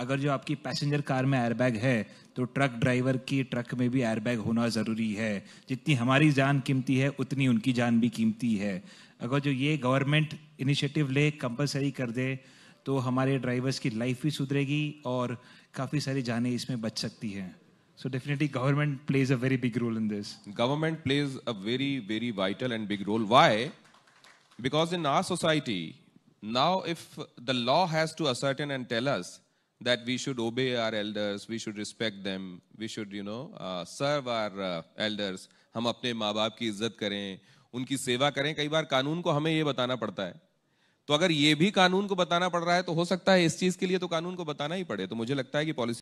अगर जो आपकी पैसेंजर कार में एयरबैग है तो ट्रक ड्राइवर की ट्रक में भी एयरबैग होना ज़रूरी है जितनी हमारी जान कीमती है उतनी उनकी जान भी कीमती है अगर जो ये गवर्नमेंट इनिशिएटिव ले कंपलसरी कर दे तो हमारे ड्राइवर्स की लाइफ भी सुधरेगी और काफ़ी सारी जानें इसमें बच सकती है so definitely government plays a very big role in this government plays a very very vital and big role why because in our society now if the law has to ascertain and tell us that we should obey our elders, we should respect them, we should, you know, uh, serve our uh, elders. हम अपने माँ बाप की इज्जत करें उनकी सेवा करें कई बार कानून को हमें ये बताना पड़ता है तो अगर ये भी कानून को बताना पड़ रहा है तो हो सकता है इस चीज के लिए तो कानून को बताना ही पड़े तो मुझे लगता है कि पॉलिसी